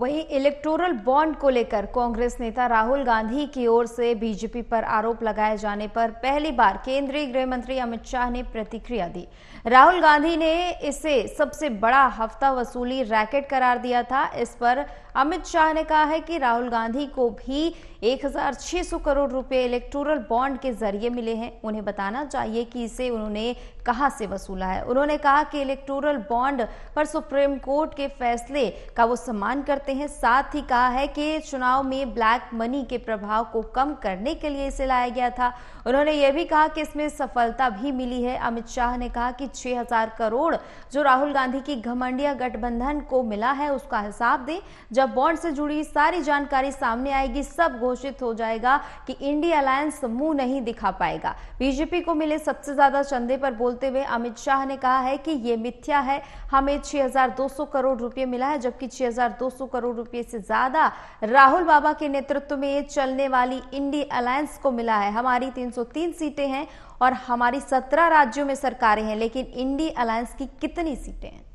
वहीं electoral bond को लेकर कांग्रेस नेता राहुल गांधी की ओर से बीजेपी पर आरोप लगाए जाने पर पहली बार केंद्रीय गृह मंत्री अमित शाह ने प्रतिक्रिया दी राहुल गांधी ने इसे सबसे बड़ा हफ्ता वसूली रैकेट करार दिया था इस पर अमित शाह ने कहा है कि राहुल गांधी को भी 1600 करोड़ रुपए इलेक्टोरल बॉन्ड के जरिए मिले हैं उन्हें बताना चाहिए कि इसे उन्होंने कहां से वसूला है उन्होंने कहा कि इलेक्टोरल बॉन्ड पर सुप्रीम कोर्ट के फैसले का वो सम्मान करते सकते हैं साथ ही कहा है कि चुनाव में ब्लैक मनी के प्रभाव को कम करने के लिए इसे लाया गया था उन्होंने यह भी कहा कि इसमें सफलता भी मिली है अमित शाह ने कहा कि 6000 करोड़ जो राहुल गांधी की घमंडिया गठबंधन को मिला है उसका हिसाब दें जब बॉन्ड से जुड़ी सारी जानकारी सामने आएगी सब घोषित हो जाएगा कि इंडिया अलायंस मुंह नहीं दिखा पाएगा बीजेपी को मिले सबसे ज्यादा चंदे पर बोलते हुए अमित शाह ने कहा है कि यह मिथ्या है हमें 6200 करोड़ रुपए मिला है जबकि 6200 करोड़ रुपए से ज्यादा राहुल बाबा के नेतृत्व में चलने वाली इंडी अलायंस को मिला है हमारी 303 सीटें हैं और हमारी 17 राज्यों में सरकारें हैं लेकिन इंडी अलायंस की कितनी सीटें हैं